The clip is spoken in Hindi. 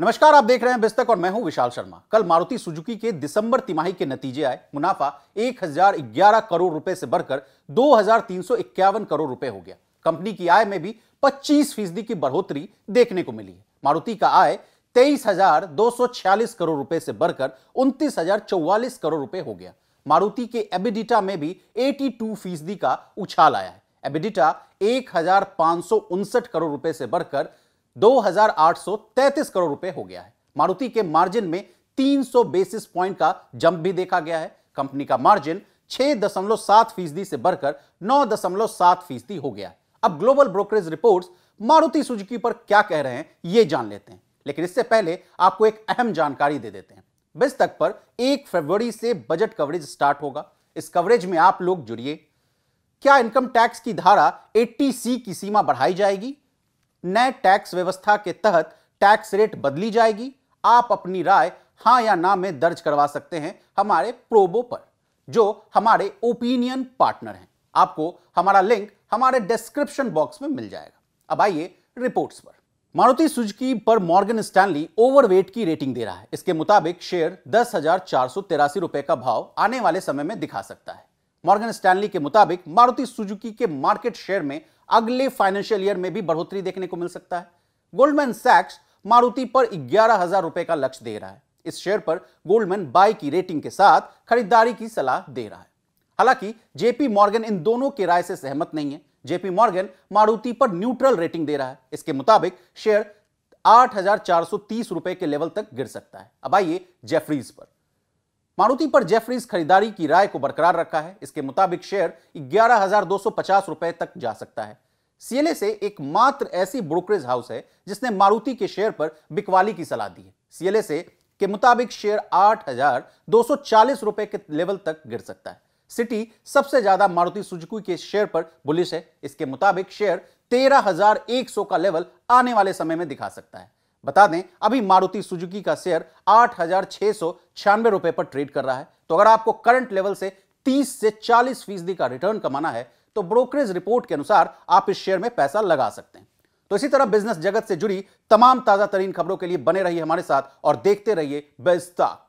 नमस्कार आप देख रहे हैं बिस्तक और मैं हूं विशाल शर्मा कल मारुति सुजुकी के दिसंबर तिमाही के नतीजे आए मुनाफा 1011 करोड़ रुपए से बढ़कर 2351 करोड़ रुपए हो गया कंपनी की आय में भी 25 फीसदी की बढ़ोतरी देखने को मिली है मारुति का आय 23,246 करोड़ रुपए से बढ़कर उनतीस करोड़ रुपए हो गया मारुति के एबिडिटा में भी 82 फीसदी का उछाल आया है एबिडिटा एक करोड़ रुपए से बढ़कर 2833 करोड़ रुपए हो गया है मारुति के मार्जिन में 300 बेसिस पॉइंट का जंप भी देखा गया है कंपनी का मार्जिन 6.7 फीसदी से बढ़कर 9.7 फीसदी हो गया अब global brokerage reports Maruti Suzuki पर क्या कह रहे हैं यह जान लेते हैं लेकिन इससे पहले आपको एक अहम जानकारी दे देते हैं बिज तक पर एक फरवरी से बजट कवरेज स्टार्ट होगा इस कवरेज में आप लोग जुड़िए क्या इनकम टैक्स की धारा 80 सी की सीमा बढ़ाई जाएगी नए टैक्स व्यवस्था के तहत टैक्स रेट बदली जाएगी आप अपनी राय हां या ना में दर्ज करवा सकते हैं हमारे प्रोबो पर जो हमारे ओपिनियन पार्टनर हैं आपको हमारा लिंक हमारे डिस्क्रिप्शन बॉक्स में मिल जाएगा अब आइए रिपोर्ट्स पर मारुति सुजुकी पर मॉर्गन स्टैनली ओवरवेट की रेटिंग दे रहा है इसके मुताबिक शेयर दस रुपए का भाव आने वाले समय में दिखा सकता है मॉर्गन स्टैनली के मुताबिक मारुति सुजुकी के मार्केट शेयर में अगले फाइनेंशियल ईयर में भी बढ़ोतरी देखने को मिल सकता है गोल्डमैन सैक्स मारुति पर ग्यारह हजार रुपए का लक्ष्य दे रहा है इस शेयर पर गोल्डमैन बाय की रेटिंग के साथ खरीदारी की सलाह दे रहा है हालांकि जेपी मॉर्गन इन दोनों के राय से सहमत नहीं है जेपी मॉर्गन मारुति पर न्यूट्रल रेटिंग दे रहा है इसके मुताबिक शेयर आठ रुपए के लेवल तक गिर सकता है अब आइए जेफरीज पर मारुति पर जेफरीज खरीदारी की राय को बरकरार रखा है इसके मुताबिक शेयर ग्यारह हजार दो सौ पचास रुपए तक जा सकता है सीएलए से एक मात्र ऐसी ब्रोकरेज हाउस है जिसने मारुति के शेयर पर बिकवाली की सलाह दी है सीएलए से के मुताबिक शेयर आठ हजार दो सौ चालीस रुपए के लेवल तक गिर सकता है सिटी सबसे ज्यादा मारुति सुजुकी के शेयर पर बुलिश है इसके मुताबिक शेयर तेरह हजार एक सौ का लेवल आने वाले समय में दिखा सकता है बता दें अभी मारुति सुजुकी का शेयर आठ हजार रुपए पर ट्रेड कर रहा है तो अगर आपको करंट लेवल से 30 से 40 फीसदी का रिटर्न कमाना है तो ब्रोकरेज रिपोर्ट के अनुसार आप इस शेयर में पैसा लगा सकते हैं तो इसी तरह बिजनेस जगत से जुड़ी तमाम ताजा तरीन खबरों के लिए बने रहिए हमारे साथ और देखते रहिए बेस्ताक